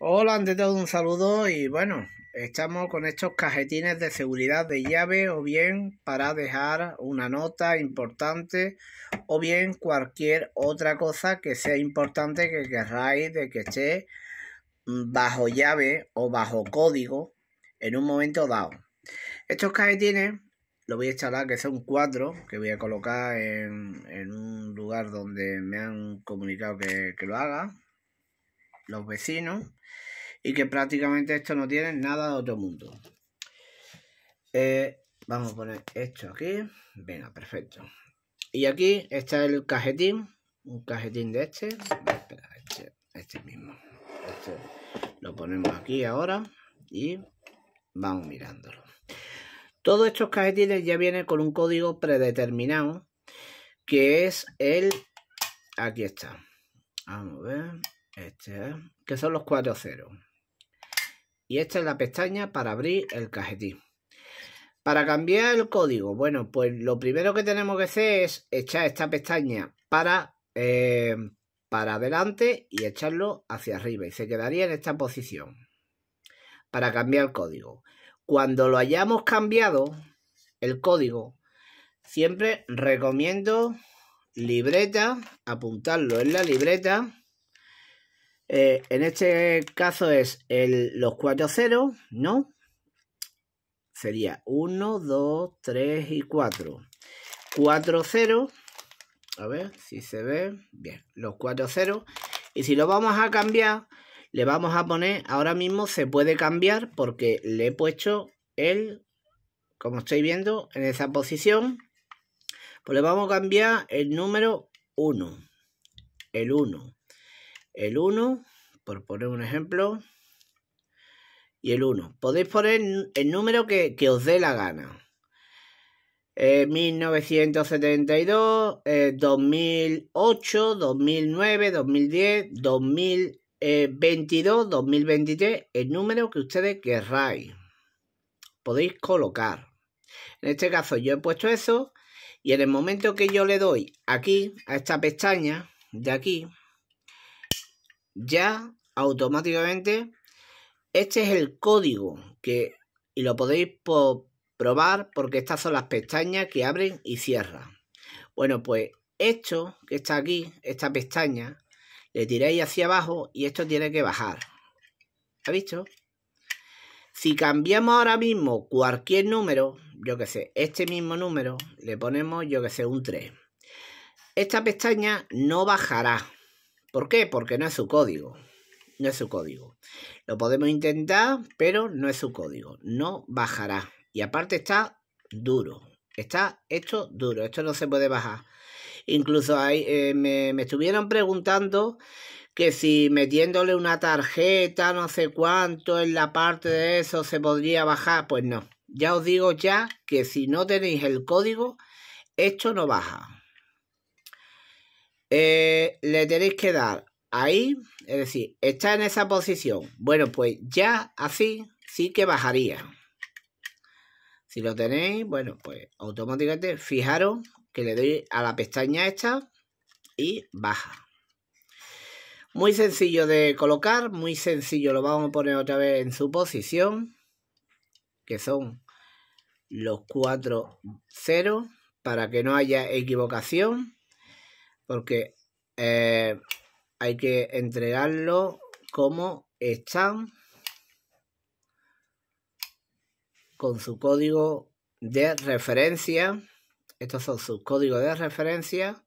Hola, ante todo un saludo y bueno, estamos con estos cajetines de seguridad de llave o bien para dejar una nota importante o bien cualquier otra cosa que sea importante que querráis de que esté mm, bajo llave o bajo código en un momento dado. Estos cajetines lo voy a instalar que son cuatro que voy a colocar en, un lugar donde me han comunicado que, que lo haga los vecinos, y que prácticamente esto no tiene nada de otro mundo. Eh, vamos a poner esto aquí. Venga, perfecto. Y aquí está el cajetín, un cajetín de este. este. este, mismo. Este lo ponemos aquí ahora y vamos mirándolo. Todos estos cajetines ya vienen con un código predeterminado que es el... Aquí está. Vamos a ver este, ¿eh? que son los cuatro ceros. Y esta es la pestaña para abrir el cajetín. Para cambiar el código, bueno, pues lo primero que tenemos que hacer es echar esta pestaña para, eh, para adelante y echarlo hacia arriba y se quedaría en esta posición para cambiar el código. Cuando lo hayamos cambiado, el código, siempre recomiendo libreta, apuntarlo en la libreta eh, en este caso es el, los cuatro ¿no? Sería 1, 2, 3 y 4. 4 ceros. A ver si se ve. Bien, los cuatro ceros. Y si lo vamos a cambiar, le vamos a poner, ahora mismo se puede cambiar porque le he puesto el, como estoy viendo, en esa posición. Pues le vamos a cambiar el número 1. El 1 el 1, por poner un ejemplo, y el 1. Podéis poner el número que, os dé la gana. 1972, 2008, 2009, 2010, 2022, 2023, el número que ustedes querráis. Podéis colocar. En este caso yo he puesto eso y en el momento que yo le doy aquí a esta pestaña de aquí, ya automáticamente este es el código que y lo podéis probar porque estas son las pestañas que abren y cierran. Bueno, pues esto que está aquí, esta pestaña, le tiráis hacia abajo y esto tiene que bajar. ¿Ha visto? Si cambiamos ahora mismo cualquier número, yo que sé, este mismo número, le ponemos, yo que sé, un 3. Esta pestaña no bajará. ¿Por qué? Porque no es su código. No es su código. Lo podemos intentar, pero no es su código. No bajará. Y aparte está duro. Está hecho duro. Esto no se puede bajar. Incluso ahí, eh, me, me estuvieron preguntando que si metiéndole una tarjeta, no sé cuánto, en la parte de eso se podría bajar. Pues no. Ya os digo ya que si no tenéis el código, esto no baja. Eh, le tenéis que dar ahí, es decir, está en esa posición. Bueno, pues ya así sí que bajaría. Si lo tenéis, bueno, pues automáticamente fijaros que le doy a la pestaña esta y baja. Muy sencillo de colocar, muy sencillo. Lo vamos a poner otra vez en su posición, que son los cuatro ceros, para que no haya equivocación porque eh, hay que entregarlo como están con su código de referencia. Estos son sus códigos de referencia.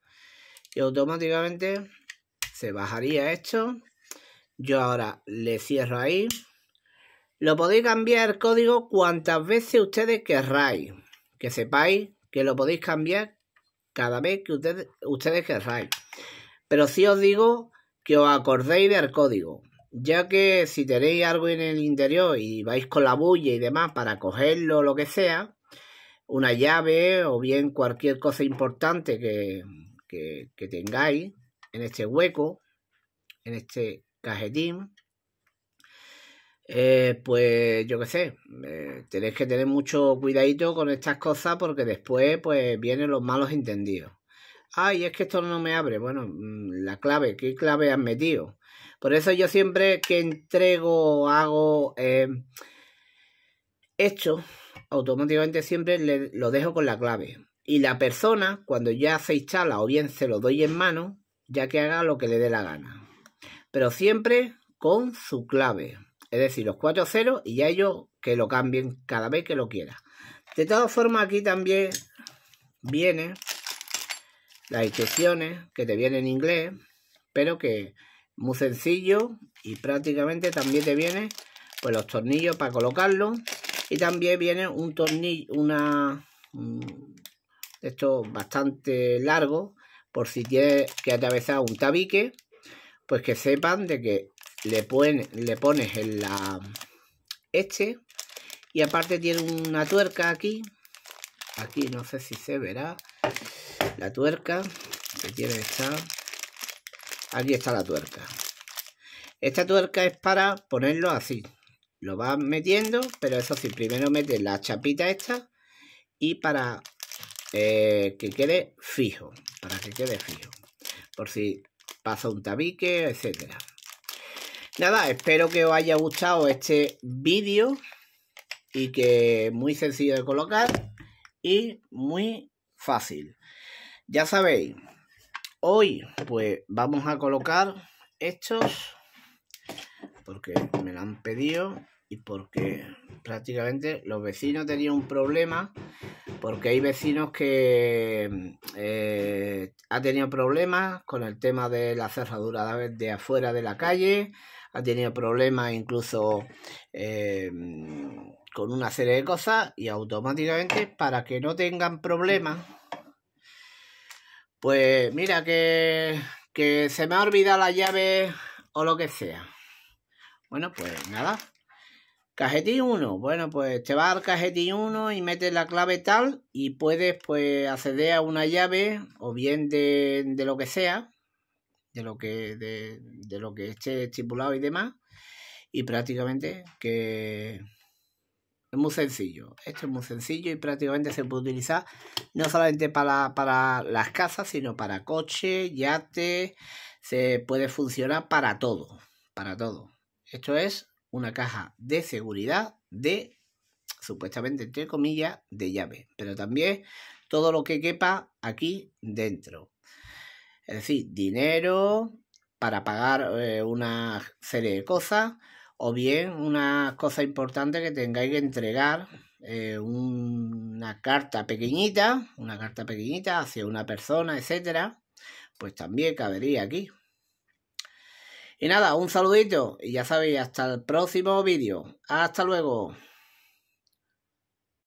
Y automáticamente se bajaría esto. Yo ahora le cierro ahí. Lo podéis cambiar el código cuantas veces ustedes querráis. Que sepáis que lo podéis cambiar cada vez que usted, ustedes querráis. Pero sí os digo que os acordéis del código, ya que si tenéis algo en el interior y vais con la bulla y demás para cogerlo lo que sea, una llave o bien cualquier cosa importante que, que tengáis en este hueco, en este cajetín, eh, pues yo qué sé, eh, tenéis que tener mucho cuidadito con estas cosas porque después pues vienen los malos entendidos. Ay, es que esto no me abre. Bueno, mm, la clave, ¿qué clave has metido? Por eso yo siempre que entrego, hago eh, esto, automáticamente siempre lo dejo con la clave. Y la persona, cuando ya se instala o bien se lo doy en mano, ya que haga lo que le dé la gana. Pero siempre con su clave. Es decir, los cuatro ceros y ya ellos que lo cambien cada vez que lo quiera. De todas formas, aquí también viene las instrucciones que te vienen en inglés, pero que muy sencillo y prácticamente también te vienen pues los tornillos para colocarlo y también viene un tornillo una esto bastante largo por si tienes que atravesar un tabique pues que sepan de que le, pone, le pones en la... Este. Y aparte tiene una tuerca aquí. Aquí no sé si se verá. La tuerca que tiene Aquí está la tuerca. Esta tuerca es para ponerlo así. Lo vas metiendo, pero eso sí, primero metes la chapita esta y para eh, que quede fijo. Para que quede fijo. Por si pasa un tabique, etcétera. Nada, espero que os haya gustado este vídeo y que muy sencillo de colocar y muy fácil. Ya sabéis, hoy pues vamos a colocar estos porque me lo han pedido y porque prácticamente los vecinos tenían un problema porque hay vecinos que eh, ha tenido problemas con el tema de la cerradura de afuera de la calle ha tenido problemas incluso eh, con una serie de cosas y automáticamente para que no tengan problemas, pues mira que, se me ha olvidado la llave o lo que sea. Bueno, pues nada. Cajetín 1. Bueno, pues te va al cajetín 1 y metes la clave tal y puedes pues acceder a una llave o bien de lo que sea de lo que, de, lo que esté estipulado y demás. Y prácticamente que es muy sencillo. Esto es muy sencillo y prácticamente se puede utilizar no solamente para, las casas, sino para coches, yates. Se puede funcionar para todo. Para todo. Esto es una caja de seguridad de, supuestamente, entre comillas, de llave. Pero también todo lo que quepa aquí dentro. Es decir, dinero para pagar eh, una serie de cosas o bien una cosa importante que tengáis que entregar eh, una carta pequeñita, una carta pequeñita hacia una persona, etcétera, pues también cabería aquí. Y nada, un saludito y ya sabéis, hasta el próximo vídeo. Hasta luego.